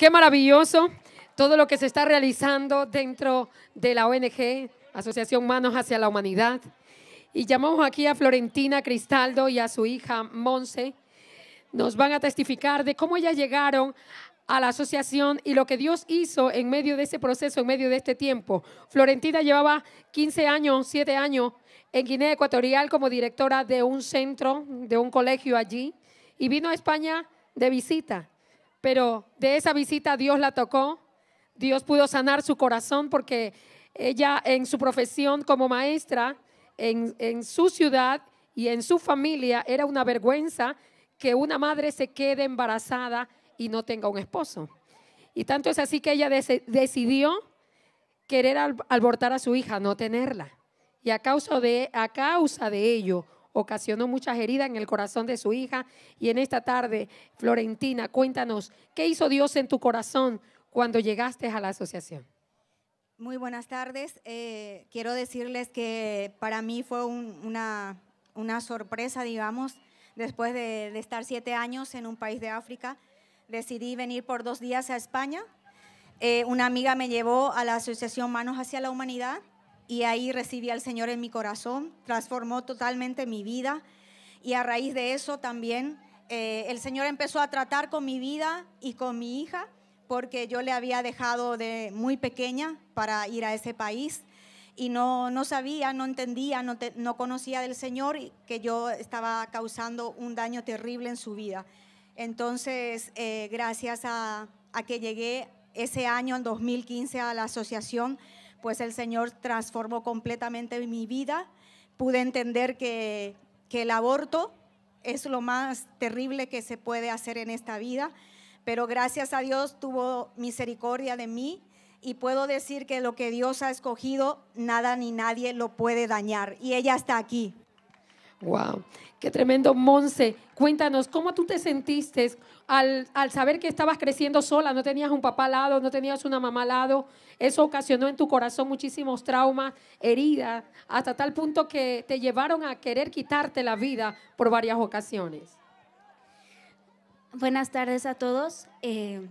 Qué maravilloso todo lo que se está realizando dentro de la ONG, Asociación Manos hacia la Humanidad. Y llamamos aquí a Florentina Cristaldo y a su hija Monse. Nos van a testificar de cómo ellas llegaron a la asociación y lo que Dios hizo en medio de ese proceso, en medio de este tiempo. Florentina llevaba 15 años, 7 años en Guinea Ecuatorial como directora de un centro, de un colegio allí, y vino a España de visita pero de esa visita Dios la tocó, Dios pudo sanar su corazón porque ella en su profesión como maestra, en, su ciudad y en su familia era una vergüenza que una madre se quede embarazada y no tenga un esposo. Y tanto es así que ella decidió querer abortar a su hija, no tenerla. Y a a causa de ello ocasionó muchas heridas en el corazón de su hija. Y en esta tarde, Florentina, cuéntanos, ¿qué hizo Dios en tu corazón cuando llegaste a la asociación? Muy buenas tardes. Eh, quiero decirles que para mí fue una, una, sorpresa, digamos, después de, estar siete años en un país de África, decidí venir por dos días a España eh, una amiga me llevó a la Asociación Manos hacia la Humanidad y ahí recibí al Señor en mi corazón, transformó totalmente mi vida y a raíz de eso también eh, el Señor empezó a tratar con mi vida y con mi hija porque yo le había dejado de muy pequeña para ir a ese país y no, sabía, no entendía, no, conocía del Señor y que yo estaba causando un daño terrible en su vida. Entonces, eh, gracias a, a que llegué ese año, en 2015, a la asociación, pues el Señor transformó completamente mi vida. Pude entender que, que el aborto es lo más terrible que se puede hacer en esta vida, pero gracias a Dios tuvo misericordia de mí y puedo decir que lo que Dios ha escogido, nada ni nadie lo puede dañar. Y ella está aquí. Wow, qué tremendo, Monse. Cuéntanos, ¿cómo tú te sentiste al, saber que estabas creciendo sola? No tenías un papá al lado, no tenías una mamá al lado. Eso ocasionó en tu corazón muchísimos traumas, heridas, hasta tal punto que te llevaron a querer quitarte la vida por varias ocasiones. Buenas tardes a todos. Eh,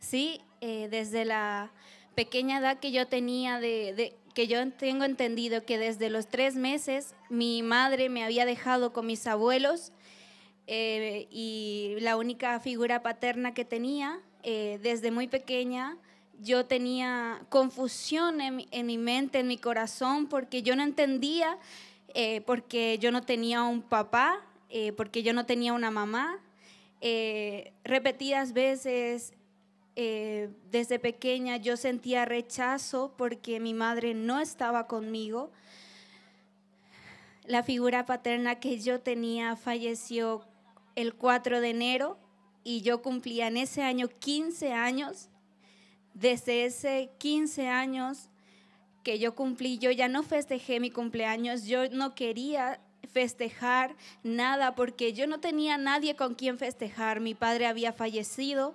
sí, eh, desde la pequeña edad que yo tenía de que yo tengo entendido que desde los tres meses mi madre me había dejado con mis abuelos eh, y la única figura paterna que tenía eh, desde muy pequeña, yo tenía confusión en, mi mente, en mi corazón, porque yo no entendía, eh, porque yo no tenía un papá, porque yo no tenía una mamá. repetidas veces eh, desde pequeña yo sentía rechazo porque mi madre no estaba conmigo. La figura paterna que yo tenía falleció el 4 de enero y yo cumplía en ese año 15 años. Desde ese 15 años que yo cumplí, yo ya no festejé mi cumpleaños, yo no quería festejar nada porque yo no tenía nadie con quien festejar, mi padre había fallecido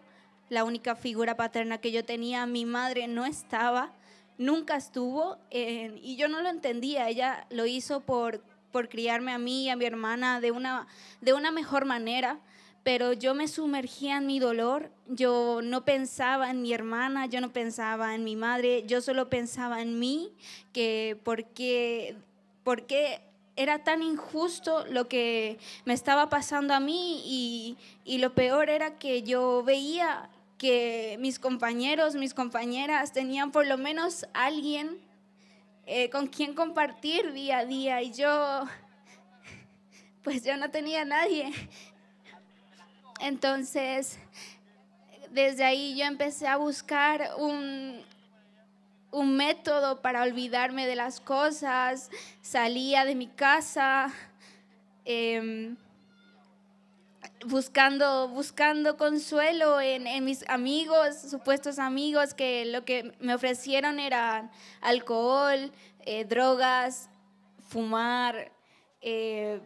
la única figura paterna que yo tenía, mi madre no estaba, nunca estuvo y yo no lo entendía, ella lo hizo por, por criarme a mí y a mi hermana de una, de una mejor manera, pero yo me sumergía en mi dolor, yo no pensaba en mi hermana, yo no pensaba en mi madre, yo solo pensaba en mí, que porque, porque era tan injusto lo que me estaba pasando a mí y, y, lo peor era que yo veía mis compañeros, mis compañeras tenían por lo menos alguien eh, con quien compartir día a día y yo, pues yo no tenía nadie. Entonces, desde ahí yo empecé a buscar un, un método para olvidarme de las cosas, salía de mi casa. Em, buscando, buscando consuelo en, en, mis amigos, supuestos amigos, que lo que me ofrecieron era alcohol, eh, drogas, fumar, eh,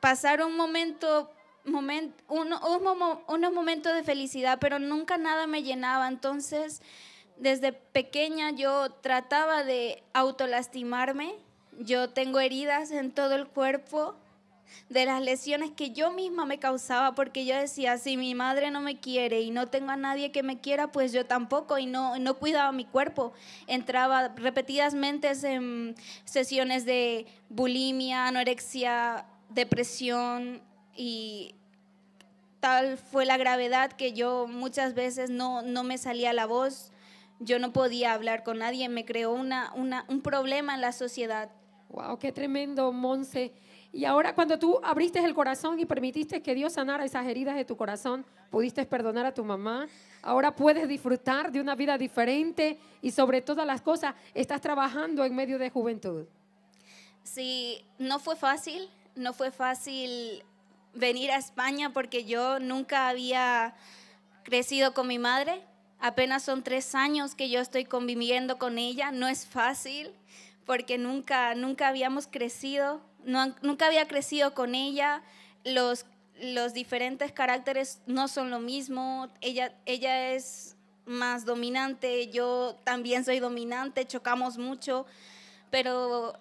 pasar un momento, unos momentos de felicidad, pero nunca nada me llenaba. Entonces, desde pequeña yo trataba de autolastimarme. Yo tengo heridas en todo el cuerpo de las lesiones que yo misma me causaba porque yo decía, si mi madre no me quiere y no tengo a nadie que me quiera, pues yo tampoco y no, cuidaba mi cuerpo. Entraba repetidamente en sesiones de bulimia, anorexia, depresión y tal fue la gravedad que yo muchas veces no, me salía la voz, yo no podía hablar con nadie, me creó un problema en la sociedad. ¡Wow! ¡Qué tremendo, Monse! Y ahora cuando tú abriste el corazón y permitiste que Dios sanara esas heridas de tu corazón, pudiste perdonar a tu mamá, ahora puedes disfrutar de una vida diferente y sobre todas las cosas estás trabajando en medio de juventud. Sí, no fue fácil, no fue fácil venir a España porque yo nunca había crecido con mi madre. Apenas son tres años que yo estoy conviviendo con ella, no es fácil porque nunca, nunca habíamos crecido nunca había crecido con ella, los, los diferentes caracteres no son lo mismo, ella, ella es más dominante, yo también soy dominante, chocamos mucho, pero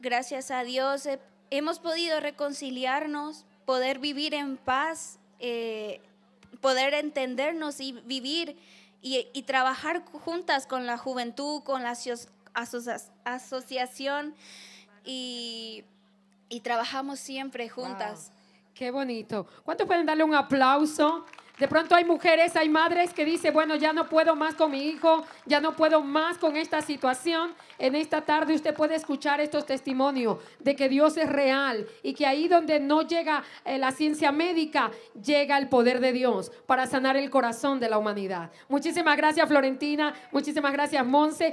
gracias a Dios, eh, hemos podido reconciliarnos, poder vivir en paz, eh, poder entendernos y vivir y, trabajar juntas con la juventud, con la asociación y, trabajamos siempre juntas. Qué bonito. ¿Cuántos pueden darle un aplauso? De pronto hay mujeres, hay madres que dicen, bueno, ya no puedo más con mi hijo, ya no puedo más con esta situación. En esta tarde usted puede escuchar estos testimonios de que Dios es real y que ahí donde no llega eh, la ciencia médica, llega el poder de Dios para sanar el corazón de la humanidad. Muchísimas gracias Florentina, muchísimas gracias Monse.